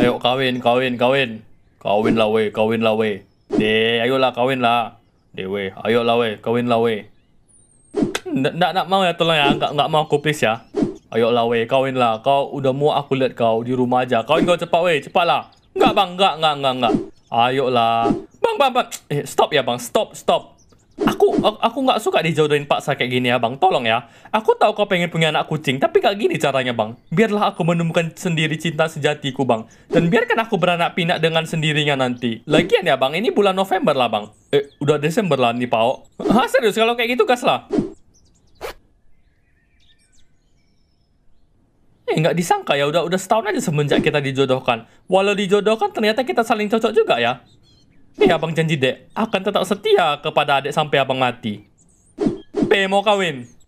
Ayo kawin, kawin, kawin. Kawin lah we, kawin lah we. De, ayolah kawin lah. De we, ayolah we, kawin lah we. Nggak, nggak mau ya tolong ya, nggak, nggak mau aku please ya. Ayolah we, kawin lah. Kau udah mau aku lihat kau di rumah aja. Kawin kau cepat we, cepat lah. Nggak bang, nggak, nggak, nggak, nggak. Ayolah. Bang, bang, bang. Eh, stop ya bang, stop, stop. Aku aku nggak suka dijodohin paksa kayak gini ya bang. Tolong ya. Aku tahu kau pengen punya anak kucing, tapi nggak gini caranya bang. Biarlah aku menemukan sendiri cinta sejatiku bang. Dan biarkan aku beranak pinak dengan sendirinya nanti. Lagian ya bang, ini bulan November lah bang. Eh, udah Desember lah nih Pak. Hah serius kalau kayak gitu gas lah. Eh, nggak disangka ya, udah udah setahun aja semenjak kita dijodohkan. Walau dijodohkan, ternyata kita saling cocok juga ya. Tapi abang janji dek, akan tetap setia kepada adik sampai abang mati. P mau kawin.